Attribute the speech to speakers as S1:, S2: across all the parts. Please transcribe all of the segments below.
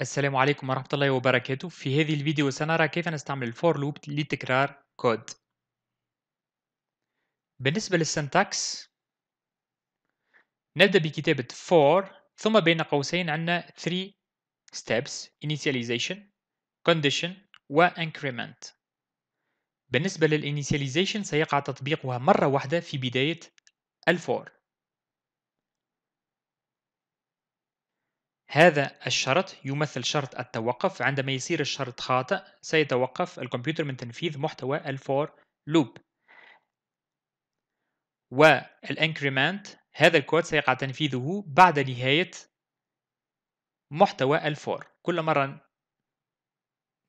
S1: السلام عليكم ورحمة الله وبركاته في هذه الفيديو سنرى كيف نستعمل الفور لوب لتكرار كود بالنسبة للسنتاكس نبدأ بكتابة for ثم بين قوسين عندنا 3 steps initialization condition و increment بالنسبة للinitialization سيقع تطبيقها مرة واحدة في بداية الفور هذا الشرط يمثل شرط التوقف عندما يصير الشرط خاطئ سيتوقف الكمبيوتر من تنفيذ محتوى الفور لوب والانكريمنت هذا الكود سيقع تنفيذه بعد نهاية محتوى الفور كل مرة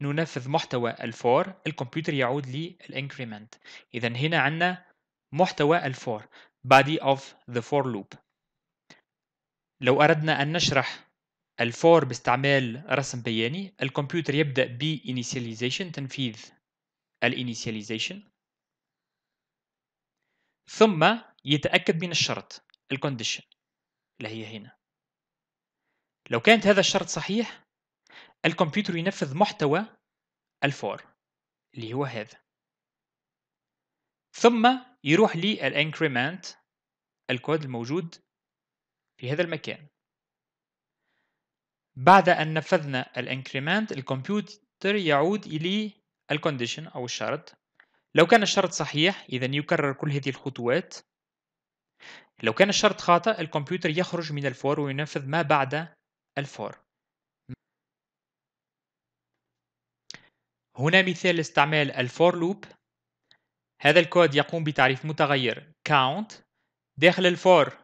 S1: ننفذ محتوى الفور الكمبيوتر يعود للانكريمنت إذا هنا عندنا محتوى الفور body of the for loop لو أردنا أن نشرح الفور باستعمال رسم بياني الكمبيوتر يبدأ ب initialization تنفيذ ال initialization ثم يتأكد من الشرط الكونديشن اللي هي هنا لو كانت هذا الشرط صحيح الكمبيوتر ينفذ محتوى الفور اللي هو هذا ثم يروح للانكريمنت الكود الموجود في هذا المكان بعد أن نفذنا الانكريمنت الكمبيوتر يعود إلى الكونديشن أو الشرط لو كان الشرط صحيح إذا يكرر كل هذه الخطوات لو كان الشرط خاطئ الكمبيوتر يخرج من الفور وينفذ ما بعد الفور هنا مثال لاستعمال الفور لوب هذا الكود يقوم بتعريف متغير count داخل الفور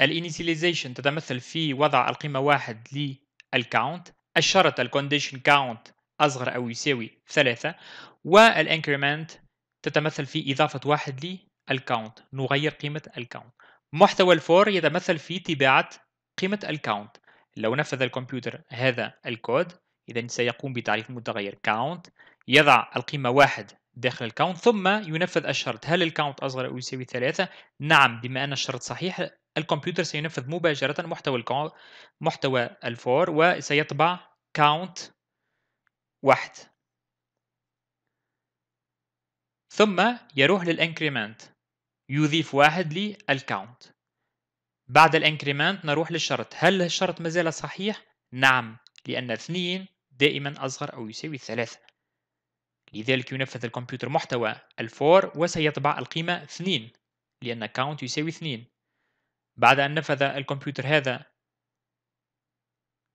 S1: الانيسياليزيشن تتمثل في وضع القيمة واحد الكاونت الشرط الكونديشن كاونت أصغر أو يساوي ثلاثة والانكريمنت تتمثل في إضافة واحد للكاونت نغير قيمة الكاونت محتوى الفور يتمثل في طباعة قيمة الكاونت لو نفذ الكمبيوتر هذا الكود إذا سيقوم بتعريف متغير كاونت يضع القيمة واحد داخل الكاونت ثم ينفذ الشرط هل الكاونت أصغر أو يساوي ثلاثة؟ نعم بما أن الشرط صحيح الكمبيوتر سينفذ مباشرة محتوى محتوى الفور وسيطبع count واحد ثم يروح للانكريمنت يضيف واحد للكاونت بعد الانكريمنت نروح للشرط هل الشرط مازال صحيح؟ نعم لأن اثنين دائما أصغر أو يساوي ثلاثة لذلك ينفذ الكمبيوتر محتوى الفور وسيطبع القيمة اثنين لأن count يساوي اثنين بعد أن نفذ الكمبيوتر هذا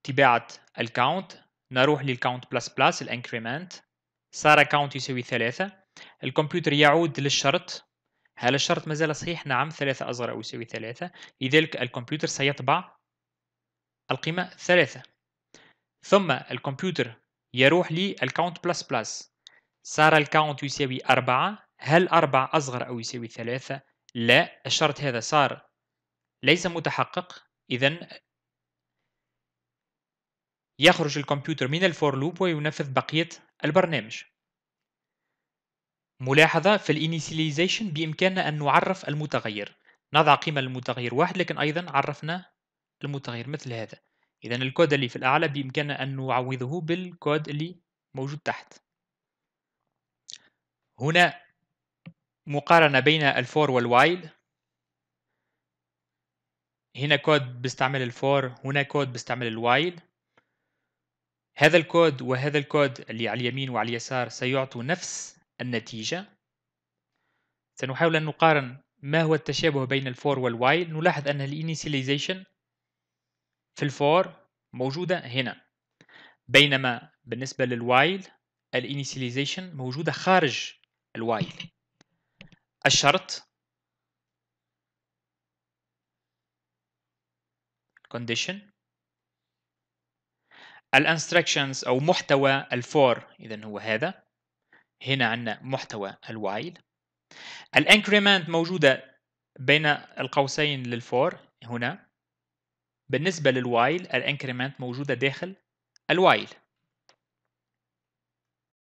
S1: تباعة الكاونت نروح للكاونت بلس بلس الانكريمنت صار كاونت يساوي ثلاثة الكمبيوتر يعود للشرط هل الشرط مازال صحيح؟ نعم ثلاثة أصغر أو يساوي ثلاثة لذلك الكمبيوتر سيطبع القيمة ثلاثة ثم الكمبيوتر يروح للكاونت بلس بلس صار الكاونت يساوي أربعة هل أربعة أصغر أو يساوي ثلاثة؟ لا الشرط هذا صار ليس متحقق إذا يخرج الكمبيوتر من الفور لوب وينفذ بقية البرنامج ملاحظة في الانيشاليزيشن بإمكاننا أن نعرف المتغير نضع قيمة للمتغير واحد لكن أيضا عرفنا المتغير مثل هذا إذا الكود اللي في الأعلى بإمكاننا أن نعوضه بالكود اللي موجود تحت هنا مقارنة بين الفور والوايل هنا كود بيستعمل الفور هنا كود بيستعمل الوايل هذا الكود وهذا الكود اللي على اليمين وعلى اليسار سيعطوا نفس النتيجة سنحاول أن نقارن ما هو التشابه بين الفور والوايل نلاحظ أن الانيسياليزيشن في الفور موجودة هنا بينما بالنسبة للوايل الانيسياليزيشن موجودة خارج الوايل الشرط condition الانستركشنز او محتوى الفور اذا هو هذا هنا عندنا محتوى الوايل الانكريمنت موجوده بين القوسين للفور هنا بالنسبه للوايل الانكريمنت موجوده داخل الوايل